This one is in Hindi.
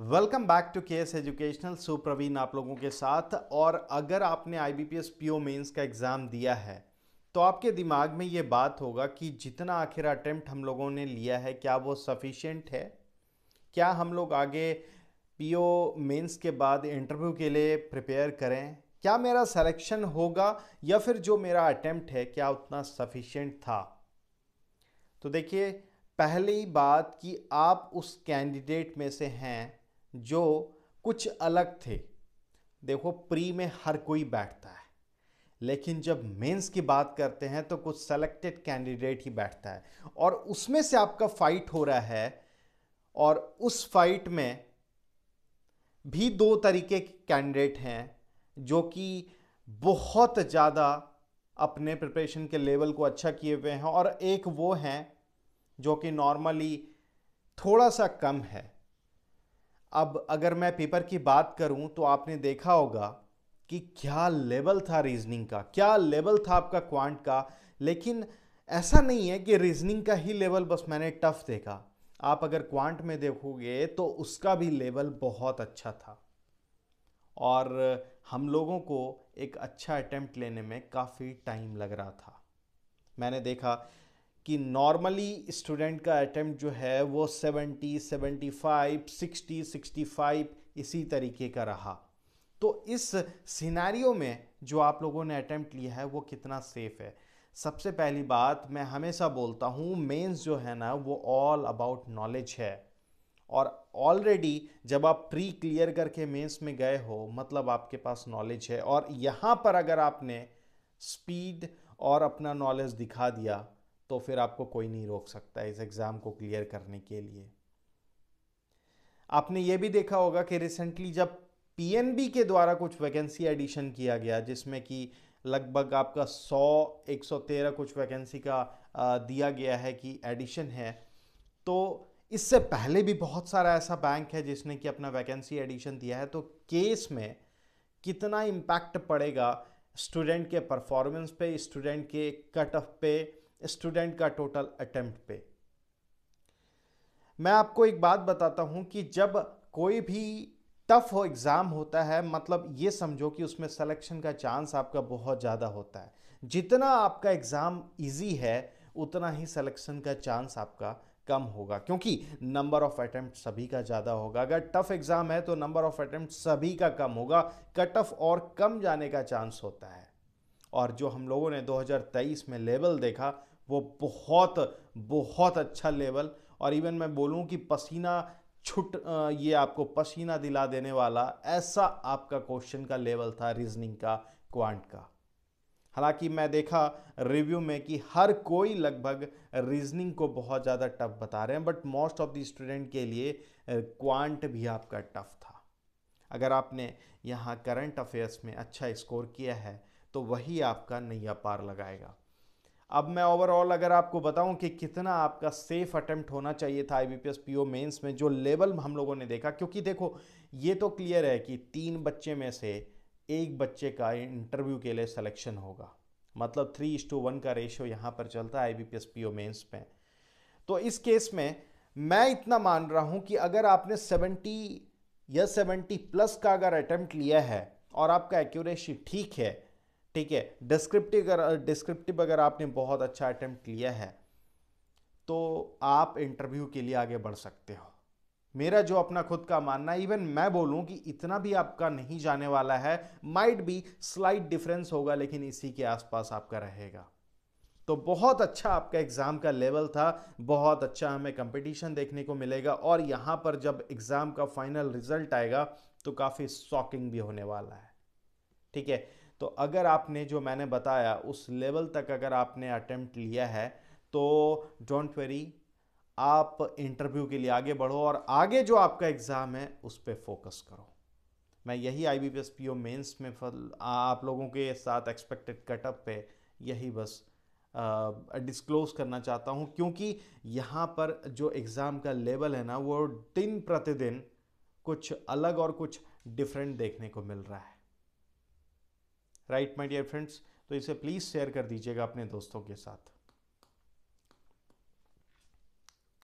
welcome back to K S educational Supraveen आप लोगों के साथ और अगर आपने I B P S P O mains का एग्ज़ाम दिया है तो आपके दिमाग में ये बात होगा कि जितना आखिर अटेम्प्ट हम लोगों ने लिया है क्या वो सफिशेंट है क्या हम लोग आगे पी ओ मेन्स के बाद इंटरव्यू के लिए प्रिपेयर करें क्या मेरा सेलेक्शन होगा या फिर जो मेरा अटैम्प्ट है क्या उतना सफिशेंट था तो देखिए पहली बात कि आप उस कैंडिडेट में से हैं जो कुछ अलग थे देखो प्री में हर कोई बैठता है लेकिन जब मेंस की बात करते हैं तो कुछ सेलेक्टेड कैंडिडेट ही बैठता है और उसमें से आपका फाइट हो रहा है और उस फाइट में भी दो तरीके के कैंडिडेट हैं जो कि बहुत ज़्यादा अपने प्रिपरेशन के लेवल को अच्छा किए हुए हैं और एक वो हैं जो कि नॉर्मली थोड़ा सा कम है अब अगर मैं पेपर की बात करूं तो आपने देखा होगा कि क्या लेवल था रीजनिंग का क्या लेवल था आपका क्वांट का लेकिन ऐसा नहीं है कि रीजनिंग का ही लेवल बस मैंने टफ देखा आप अगर क्वांट में देखोगे तो उसका भी लेवल बहुत अच्छा था और हम लोगों को एक अच्छा अटैम्प्ट लेने में काफ़ी टाइम लग रहा था मैंने देखा कि नॉर्मली स्टूडेंट का अटैम्प्ट जो है वो 70, 75, 60, 65 इसी तरीके का रहा तो इस सिनेरियो में जो आप लोगों ने अटैम्प्ट लिया है वो कितना सेफ़ है सबसे पहली बात मैं हमेशा बोलता हूँ मेंस जो है ना वो ऑल अबाउट नॉलेज है और ऑलरेडी जब आप प्री क्लियर करके मेंस में गए हो मतलब आपके पास नॉलेज है और यहाँ पर अगर आपने स्पीड और अपना नॉलेज दिखा दिया तो फिर आपको कोई नहीं रोक सकता इस एग्ज़ाम को क्लियर करने के लिए आपने ये भी देखा होगा कि रिसेंटली जब पीएनबी के द्वारा कुछ वैकेंसी एडिशन किया गया जिसमें कि लगभग आपका 100 113 कुछ वैकेंसी का दिया गया है कि एडिशन है तो इससे पहले भी बहुत सारा ऐसा बैंक है जिसने कि अपना वैकेंसी एडिशन दिया है तो केस में कितना इम्पैक्ट पड़ेगा स्टूडेंट के परफॉर्मेंस पे स्टूडेंट के कट ऑफ पे स्टूडेंट का टोटल अटेम्प्ट पे मैं आपको एक बात बताता हूं कि जब कोई भी टफ हो एग्ज़ाम होता है मतलब ये समझो कि उसमें सिलेक्शन का चांस आपका बहुत ज़्यादा होता है जितना आपका एग्ज़ाम इजी है उतना ही सिलेक्शन का चांस आपका कम होगा क्योंकि नंबर ऑफ अटेम्प्ट सभी का ज़्यादा होगा अगर टफ एग्ज़ाम है तो नंबर ऑफ अटेम्प्ट सभी का कम होगा कट ऑफ और कम जाने का चांस होता है और जो हम लोगों ने 2023 में लेवल देखा वो बहुत बहुत अच्छा लेवल और इवन मैं बोलूँ कि पसीना छुट ये आपको पसीना दिला देने वाला ऐसा आपका क्वेश्चन का लेवल था रीजनिंग का क्वांट का हालांकि मैं देखा रिव्यू में कि हर कोई लगभग रीजनिंग को बहुत ज़्यादा टफ बता रहे हैं but most of the student के लिए क्वांट भी आपका टफ था अगर आपने यहाँ करंट अफेयर्स में अच्छा स्कोर किया है तो वही आपका नैया पार लगाएगा अब मैं ओवरऑल अगर आपको बताऊं कि कितना आपका सेफ अटेम्प्ट होना चाहिए था आई बी ओ मेंस में जो लेवल हम लोगों ने देखा क्योंकि देखो ये तो क्लियर है कि तीन बच्चे में से एक बच्चे का इंटरव्यू के लिए सिलेक्शन होगा मतलब थ्री इज टू वन का रेशियो यहाँ पर चलता है आई बी ओ मेन्स में तो इस केस में मैं इतना मान रहा हूँ कि अगर आपने सेवेंटी या सेवेंटी प्लस का अगर अटैम्प्ट लिया है और आपका एक्यूरेसी ठीक है ठीक है डिस्क्रिप्टिव अगर डिस्क्रिप्टिव अगर आपने बहुत अच्छा अटैम्प्ट लिया है तो आप इंटरव्यू के लिए आगे बढ़ सकते हो मेरा जो अपना खुद का मानना इवन मैं बोलूं कि इतना भी आपका नहीं जाने वाला है माइट भी स्लाइट डिफरेंस होगा लेकिन इसी के आसपास आपका रहेगा तो बहुत अच्छा आपका एग्ज़ाम का लेवल था बहुत अच्छा हमें कंपटीशन देखने को मिलेगा और यहां पर जब एग्ज़ाम का फाइनल रिजल्ट आएगा तो काफ़ी शॉकिंग भी होने वाला है ठीक है तो अगर आपने जो मैंने बताया उस लेवल तक अगर आपने अटैम्प्ट लिया है तो डोंट वेरी आप इंटरव्यू के लिए आगे बढ़ो और आगे जो आपका एग्ज़ाम है उस पर फोकस करो मैं यही I B P S P O mains में आप लोगों के साथ एक्सपेक्टेड कटअप पे यही बस डिस्क्लोज करना चाहता हूँ क्योंकि यहाँ पर जो एग्ज़ाम का लेवल है ना वो दिन प्रतिदिन कुछ अलग और कुछ डिफरेंट देखने को मिल रहा है राइट माय डियर फ्रेंड्स तो इसे प्लीज़ शेयर कर दीजिएगा अपने दोस्तों के साथ